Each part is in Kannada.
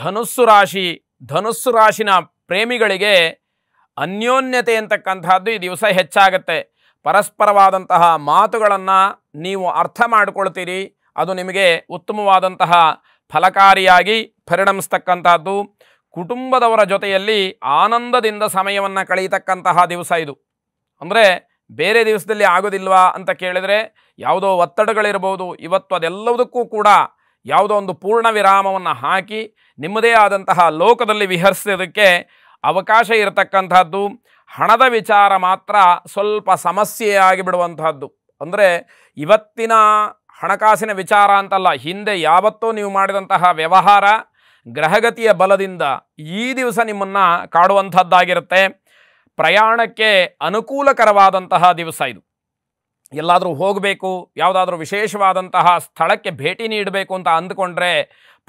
ಧನುಸ್ಸು ರಾಶಿ ಧನುಸ್ಸು ರಾಶಿನ ಪ್ರೇಮಿಗಳಿಗೆ ಅನ್ಯೋನ್ಯತೆ ಅಂತಕ್ಕಂಥದ್ದು ಈ ದಿವಸ ಹೆಚ್ಚಾಗತ್ತೆ ಪರಸ್ಪರವಾದಂತಹ ಮಾತುಗಳನ್ನು ನೀವು ಅರ್ಥ ಮಾಡಿಕೊಳ್ತೀರಿ ಅದು ನಿಮಗೆ ಉತ್ತಮವಾದಂತಹ ಫಲಕಾರಿಯಾಗಿ ಪರಿಣಮಿಸ್ತಕ್ಕಂಥದ್ದು ಕುಟುಂಬದವರ ಜೊತೆಯಲ್ಲಿ ಆನಂದದಿಂದ ಸಮಯವನ್ನು ಕಳೆಯತಕ್ಕಂತಹ ದಿವಸ ಇದು ಅಂದರೆ ಬೇರೆ ದಿವಸದಲ್ಲಿ ಆಗೋದಿಲ್ವಾ ಅಂತ ಕೇಳಿದರೆ ಯಾವುದೋ ಒತ್ತಡಗಳಿರ್ಬೋದು ಇವತ್ತು ಅದೆಲ್ಲದಕ್ಕೂ ಕೂಡ ಯಾವುದೋ ಒಂದು ಪೂರ್ಣ ವಿರಾಮವನ್ನು ಹಾಕಿ ನಿಮ್ಮದೇ ಆದಂತಹ ಲೋಕದಲ್ಲಿ ವಿಹರಿಸೋದಕ್ಕೆ ಅವಕಾಶ ಇರತಕ್ಕಂಥದ್ದು ಹಣದ ವಿಚಾರ ಮಾತ್ರ ಸ್ವಲ್ಪ ಸಮಸ್ಯೆಯಾಗಿ ಬಿಡುವಂಥದ್ದು ಅಂದರೆ ಇವತ್ತಿನ ಹಣಕಾಸಿನ ವಿಚಾರ ಅಂತಲ್ಲ ಹಿಂದೆ ಯಾವತ್ತೂ ನೀವು ಮಾಡಿದಂತಹ ವ್ಯವಹಾರ ಗ್ರಹಗತಿಯ ಬಲದಿಂದ ಈ ದಿವಸ ನಿಮ್ಮನ್ನು ಕಾಡುವಂಥದ್ದಾಗಿರುತ್ತೆ ಪ್ರಯಾಣಕ್ಕೆ ಅನುಕೂಲಕರವಾದಂತಹ ದಿವಸ ಇದು ಎಲ್ಲಾದರೂ ಹೋಗಬೇಕು ಯಾವುದಾದ್ರೂ ವಿಶೇಷವಾದಂತಹ ಸ್ಥಳಕ್ಕೆ ಭೇಟಿ ನೀಡಬೇಕು ಅಂತ ಅಂದುಕೊಂಡ್ರೆ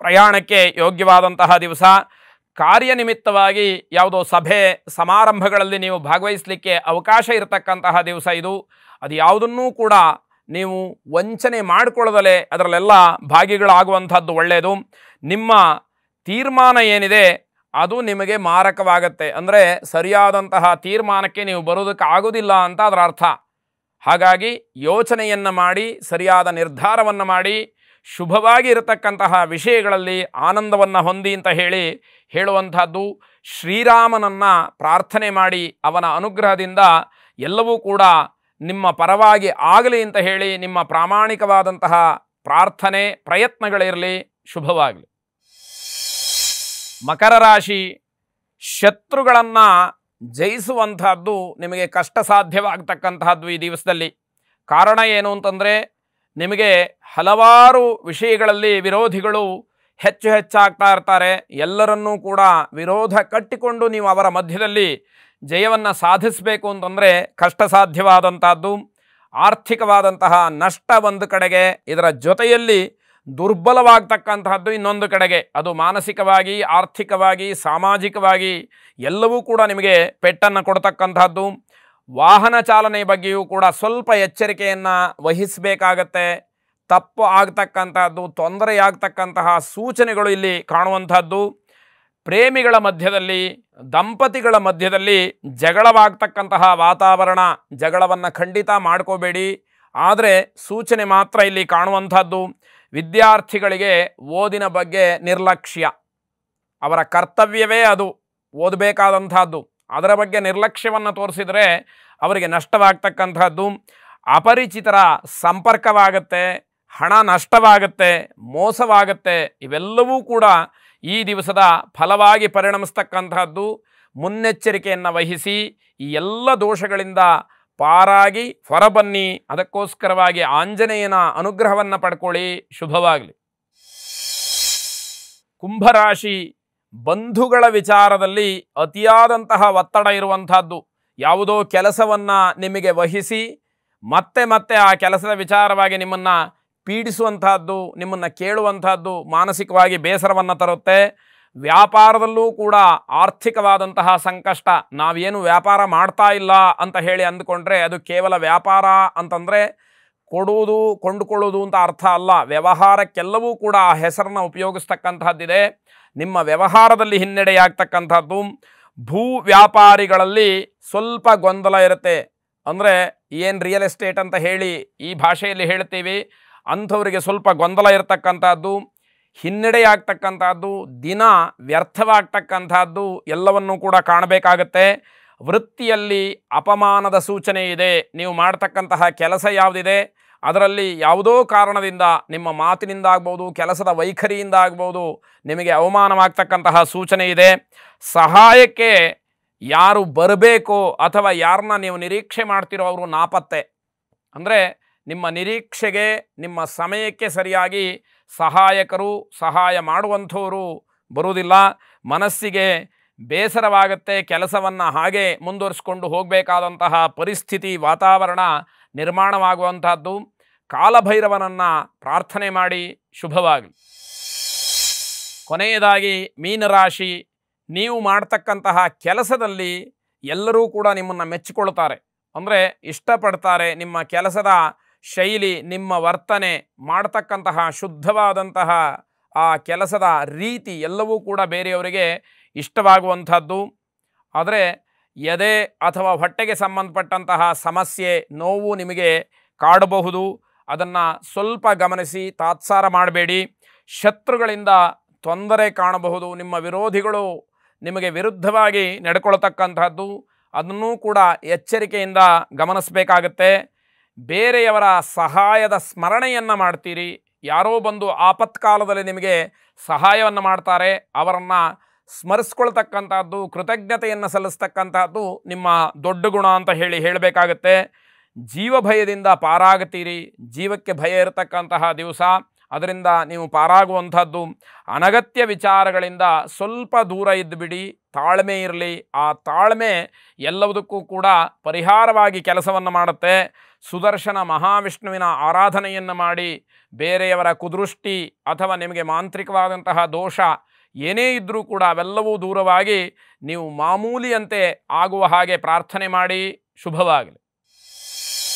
ಪ್ರಯಾಣಕ್ಕೆ ಯೋಗ್ಯವಾದಂತಹ ದಿವಸ ಕಾರ್ಯನಿಮಿತ್ತವಾಗಿ ಯಾವುದೋ ಸಭೆ ಸಮಾರಂಭಗಳಲ್ಲಿ ನೀವು ಭಾಗವಹಿಸಲಿಕ್ಕೆ ಅವಕಾಶ ಇರತಕ್ಕಂತಹ ದಿವಸ ಇದು ಅದು ಯಾವುದನ್ನೂ ಕೂಡ ನೀವು ವಂಚನೆ ಮಾಡಿಕೊಳ್ಳದಲೇ ಅದರಲ್ಲೆಲ್ಲ ಭಾಗಿಗಳಾಗುವಂಥದ್ದು ಒಳ್ಳೆಯದು ನಿಮ್ಮ ತೀರ್ಮಾನ ಏನಿದೆ ಅದು ನಿಮಗೆ ಮಾರಕವಾಗತ್ತೆ ಅಂದರೆ ಸರಿಯಾದಂತಹ ತೀರ್ಮಾನಕ್ಕೆ ನೀವು ಬರೋದಕ್ಕೆ ಆಗೋದಿಲ್ಲ ಅಂತ ಅದರ ಅರ್ಥ ಹಾಗಾಗಿ ಯೋಚನೆಯನ್ನು ಮಾಡಿ ಸರಿಯಾದ ನಿರ್ಧಾರವನ್ನು ಮಾಡಿ ಶುಭವಾಗಿ ಇರತಕ್ಕಂತಹ ವಿಷಯಗಳಲ್ಲಿ ಆನಂದವನ್ನು ಹೊಂದಿ ಅಂತ ಹೇಳಿ ಹೇಳುವಂಥದ್ದು ಶ್ರೀರಾಮನನ್ನು ಪ್ರಾರ್ಥನೆ ಮಾಡಿ ಅವನ ಅನುಗ್ರಹದಿಂದ ಎಲ್ಲವೂ ಕೂಡ ನಿಮ್ಮ ಪರವಾಗಿ ಆಗಲಿ ಅಂತ ಹೇಳಿ ನಿಮ್ಮ ಪ್ರಾಮಾಣಿಕವಾದಂತಹ ಪ್ರಾರ್ಥನೆ ಪ್ರಯತ್ನಗಳಿರಲಿ ಶುಭವಾಗಲಿ ಮಕರ ರಾಶಿ ಶತ್ರುಗಳನ್ನು ಜಯಿಸುವಂತಹದ್ದು ನಿಮಗೆ ಕಷ್ಟ ಸಾಧ್ಯವಾಗತಕ್ಕಂತಹದ್ದು ಈ ದಿವಸದಲ್ಲಿ ಕಾರಣ ಏನು ಅಂತಂದರೆ ನಿಮಗೆ ಹಲವಾರು ವಿಷಯಗಳಲ್ಲಿ ವಿರೋಧಿಗಳು ಹೆಚ್ಚು ಹೆಚ್ಚಾಗ್ತಾ ಇರ್ತಾರೆ ಎಲ್ಲರನ್ನೂ ಕೂಡ ವಿರೋಧ ಕಟ್ಟಿಕೊಂಡು ನೀವು ಅವರ ಮಧ್ಯದಲ್ಲಿ ಜಯವನ್ನು ಸಾಧಿಸಬೇಕು ಅಂತಂದರೆ ಕಷ್ಟ ಸಾಧ್ಯವಾದಂಥದ್ದು ಆರ್ಥಿಕವಾದಂತಹ ನಷ್ಟ ಒಂದು ಕಡೆಗೆ ಇದರ ಜೊತೆಯಲ್ಲಿ ದುರ್ಬಲವಾಗ್ತಕ್ಕಂತಹದ್ದು ಇನ್ನೊಂದು ಕಡೆಗೆ ಅದು ಮಾನಸಿಕವಾಗಿ ಆರ್ಥಿಕವಾಗಿ ಸಾಮಾಜಿಕವಾಗಿ ಎಲ್ಲವೂ ಕೂಡ ನಿಮಗೆ ಪೆಟ್ಟನ್ನು ಕೊಡ್ತಕ್ಕಂತಹದ್ದು ವಾಹನ ಚಾಲನೆ ಬಗ್ಗೆಯೂ ಕೂಡ ಸ್ವಲ್ಪ ಎಚ್ಚರಿಕೆಯನ್ನು ವಹಿಸಬೇಕಾಗತ್ತೆ ತಪ್ಪು ಆಗ್ತಕ್ಕಂತಹದ್ದು ತೊಂದರೆಯಾಗ್ತಕ್ಕಂತಹ ಸೂಚನೆಗಳು ಇಲ್ಲಿ ಕಾಣುವಂಥದ್ದು ಪ್ರೇಮಿಗಳ ಮಧ್ಯದಲ್ಲಿ ದಂಪತಿಗಳ ಮಧ್ಯದಲ್ಲಿ ಜಗಳವಾಗ್ತಕ್ಕಂತಹ ವಾತಾವರಣ ಜಗಳವನ್ನು ಖಂಡಿತ ಮಾಡ್ಕೋಬೇಡಿ ಆದರೆ ಸೂಚನೆ ಮಾತ್ರ ಇಲ್ಲಿ ಕಾಣುವಂಥದ್ದು ವಿದ್ಯಾರ್ಥಿಗಳಿಗೆ ಓದಿನ ಬಗ್ಗೆ ನಿರ್ಲಕ್ಷ್ಯ ಅವರ ಕರ್ತವ್ಯವೇ ಅದು ಓದಬೇಕಾದಂಥದ್ದು ಅದರ ಬಗ್ಗೆ ನಿರ್ಲಕ್ಷ್ಯವನ್ನು ತೋರಿಸಿದರೆ ಅವರಿಗೆ ನಷ್ಟವಾಗ್ತಕ್ಕಂಥದ್ದು ಅಪರಿಚಿತರ ಸಂಪರ್ಕವಾಗತ್ತೆ ಹಣ ನಷ್ಟವಾಗುತ್ತೆ ಮೋಸವಾಗುತ್ತೆ ಇವೆಲ್ಲವೂ ಕೂಡ ಈ ದಿವಸದ ಫಲವಾಗಿ ಪರಿಣಮಿಸ್ತಕ್ಕಂಥದ್ದು ಮುನ್ನೆಚ್ಚರಿಕೆಯನ್ನು ವಹಿಸಿ ಈ ಎಲ್ಲ ದೋಷಗಳಿಂದ ಪಾರಾಗಿ ಹೊರಬನ್ನಿ ಅದಕ್ಕೋಸ್ಕರವಾಗಿ ಆಂಜನೇಯನ ಅನುಗ್ರಹವನ್ನು ಪಡ್ಕೊಳ್ಳಿ ಶುಭವಾಗಲಿ ಕುಂಭರಾಶಿ ಬಂಧುಗಳ ವಿಚಾರದಲ್ಲಿ ಅತಿಯಾದಂತಹ ಒತ್ತಡ ಇರುವಂಥದ್ದು ಯಾವುದೋ ಕೆಲಸವನ್ನು ನಿಮಗೆ ವಹಿಸಿ ಮತ್ತೆ ಮತ್ತೆ ಆ ಕೆಲಸದ ವಿಚಾರವಾಗಿ ನಿಮ್ಮನ್ನು ಪೀಡಿಸುವಂತಹದ್ದು ನಿಮ್ಮನ್ನು ಕೇಳುವಂಥದ್ದು ಮಾನಸಿಕವಾಗಿ ಬೇಸರವನ್ನು ತರುತ್ತೆ ವ್ಯಾಪಾರದಲ್ಲೂ ಕೂಡ ಆರ್ಥಿಕವಾದಂತಹ ಸಂಕಷ್ಟ ನಾವೇನು ವ್ಯಾಪಾರ ಮಾಡ್ತಾ ಇಲ್ಲ ಅಂತ ಹೇಳಿ ಅಂದುಕೊಂಡ್ರೆ ಅದು ಕೇವಲ ವ್ಯಾಪಾರ ಅಂತಂದರೆ ಕೊಡುವುದು ಕೊಂಡುಕೊಳ್ಳುವುದು ಅಂತ ಅರ್ಥ ಅಲ್ಲ ವ್ಯವಹಾರಕ್ಕೆಲ್ಲವೂ ಕೂಡ ಆ ಹೆಸರನ್ನು ಉಪಯೋಗಿಸ್ತಕ್ಕಂಥದ್ದಿದೆ ನಿಮ್ಮ ವ್ಯವಹಾರದಲ್ಲಿ ಹಿನ್ನಡೆಯಾಗ್ತಕ್ಕಂಥದ್ದು ಭೂ ವ್ಯಾಪಾರಿಗಳಲ್ಲಿ ಸ್ವಲ್ಪ ಗೊಂದಲ ಇರುತ್ತೆ ಅಂದರೆ ಏನು ರಿಯಲ್ ಎಸ್ಟೇಟ್ ಅಂತ ಹೇಳಿ ಈ ಭಾಷೆಯಲ್ಲಿ ಹೇಳ್ತೀವಿ ಅಂಥವರಿಗೆ ಸ್ವಲ್ಪ ಗೊಂದಲ ಇರತಕ್ಕಂಥದ್ದು ಹಿನ್ನಡೆಯಾಗ್ತಕ್ಕಂಥದ್ದು ದಿನ ವ್ಯರ್ಥವಾಗ್ತಕ್ಕಂಥದ್ದು ಎಲ್ಲವನ್ನೂ ಕೂಡ ಕಾಣಬೇಕಾಗತ್ತೆ ವೃತ್ತಿಯಲ್ಲಿ ಅಪಮಾನದ ಸೂಚನೆ ಇದೆ ನೀವು ಮಾಡ್ತಕ್ಕಂತಹ ಕೆಲಸ ಯಾವುದಿದೆ ಅದರಲ್ಲಿ ಯಾವುದೋ ಕಾರಣದಿಂದ ನಿಮ್ಮ ಮಾತಿನಿಂದ ಆಗ್ಬೋದು ಕೆಲಸದ ವೈಖರಿಯಿಂದ ಆಗ್ಬೋದು ನಿಮಗೆ ಅವಮಾನವಾಗ್ತಕ್ಕಂತಹ ಸೂಚನೆ ಇದೆ ಸಹಾಯಕ್ಕೆ ಯಾರು ಬರಬೇಕೋ ಅಥವಾ ಯಾರನ್ನ ನೀವು ನಿರೀಕ್ಷೆ ಮಾಡ್ತಿರೋ ಅವರು ನಾಪತ್ತೆ ಅಂದರೆ ನಿಮ್ಮ ನಿರೀಕ್ಷೆಗೆ ನಿಮ್ಮ ಸಮಯಕ್ಕೆ ಸರಿಯಾಗಿ ಸಹಾಯಕರು ಸಹಾಯ ಮಾಡುವಂಥವರು ಬರುವುದಿಲ್ಲ ಮನಸ್ಸಿಗೆ ಬೇಸರವಾಗುತ್ತೆ ಕೆಲಸವನ್ನು ಹಾಗೆ ಮುಂದುವರಿಸ್ಕೊಂಡು ಹೋಗಬೇಕಾದಂತಹ ಪರಿಸ್ಥಿತಿ ವಾತಾವರಣ ನಿರ್ಮಾಣವಾಗುವಂತಹದ್ದು ಕಾಲಭೈರವನನ್ನು ಪ್ರಾರ್ಥನೆ ಮಾಡಿ ಶುಭವಾಗಲಿ ಕೊನೆಯದಾಗಿ ಮೀನರಾಶಿ ನೀವು ಮಾಡ್ತಕ್ಕಂತಹ ಕೆಲಸದಲ್ಲಿ ಎಲ್ಲರೂ ಕೂಡ ನಿಮ್ಮನ್ನು ಮೆಚ್ಚಿಕೊಳ್ತಾರೆ ಅಂದರೆ ಇಷ್ಟಪಡ್ತಾರೆ ನಿಮ್ಮ ಕೆಲಸದ ಶೈಲಿ ನಿಮ್ಮ ವರ್ತನೆ ಮಾಡತಕ್ಕಂತಹ ಶುದ್ಧವಾದಂತಹ ಆ ಕೆಲಸದ ರೀತಿ ಎಲ್ಲವೂ ಕೂಡ ಬೇರೆಯವರಿಗೆ ಇಷ್ಟವಾಗುವಂಥದ್ದು ಆದರೆ ಎದೆ ಅಥವಾ ಹೊಟ್ಟೆಗೆ ಸಂಬಂಧಪಟ್ಟಂತಹ ಸಮಸ್ಯೆ ನೋವು ನಿಮಗೆ ಕಾಡಬಹುದು ಅದನ್ನು ಸ್ವಲ್ಪ ಗಮನಿಸಿ ತಾತ್ಸಾರ ಮಾಡಬೇಡಿ ಶತ್ರುಗಳಿಂದ ತೊಂದರೆ ಕಾಣಬಹುದು ನಿಮ್ಮ ವಿರೋಧಿಗಳು ನಿಮಗೆ ವಿರುದ್ಧವಾಗಿ ನಡ್ಕೊಳ್ತಕ್ಕಂಥದ್ದು ಅದನ್ನೂ ಕೂಡ ಎಚ್ಚರಿಕೆಯಿಂದ ಗಮನಿಸಬೇಕಾಗತ್ತೆ ಬೇರೆಯವರ ಸಹಾಯದ ಸ್ಮರಣೆಯನ್ನು ಮಾಡ್ತೀರಿ ಯಾರೋ ಬಂದು ಆಪತ್ಕಾಲದಲ್ಲಿ ನಿಮಗೆ ಸಹಾಯವನ್ನು ಮಾಡ್ತಾರೆ ಅವರನ್ನು ಸ್ಮರಿಸ್ಕೊಳ್ತಕ್ಕಂಥದ್ದು ಕೃತಜ್ಞತೆಯನ್ನು ಸಲ್ಲಿಸ್ತಕ್ಕಂಥದ್ದು ನಿಮ್ಮ ದೊಡ್ಡ ಗುಣ ಅಂತ ಹೇಳಿ ಹೇಳಬೇಕಾಗತ್ತೆ ಜೀವ ಭಯದಿಂದ ಪಾರಾಗತೀರಿ ಜೀವಕ್ಕೆ ಭಯ ಇರತಕ್ಕಂತಹ ದಿವಸ ಅದರಿಂದ ನೀವು ಪಾರಾಗುವಂಥದ್ದು ಅನಗತ್ಯ ವಿಚಾರಗಳಿಂದ ಸ್ವಲ್ಪ ದೂರ ಇದ್ದುಬಿಡಿ ತಾಳ್ಮೆ ಇರಲಿ ಆ ತಾಳ್ಮೆ ಎಲ್ಲದಕ್ಕೂ ಕೂಡ ಪರಿಹಾರವಾಗಿ ಕೆಲಸವನ್ನು ಮಾಡುತ್ತೆ ಸುದರ್ಶನ ಮಹಾವಿಷ್ಣುವಿನ ಆರಾಧನೆಯನ್ನು ಮಾಡಿ ಬೇರೆಯವರ ಕುದೃಷ್ಟಿ ಅಥವಾ ನಿಮಗೆ ಮಾಂತ್ರಿಕವಾದಂತಹ ದೋಷ ಏನೇ ಇದ್ದರೂ ಕೂಡ ಅವೆಲ್ಲವೂ ದೂರವಾಗಿ ನೀವು ಮಾಮೂಲಿಯಂತೆ ಆಗುವ ಹಾಗೆ ಪ್ರಾರ್ಥನೆ ಮಾಡಿ ಶುಭವಾಗಲಿ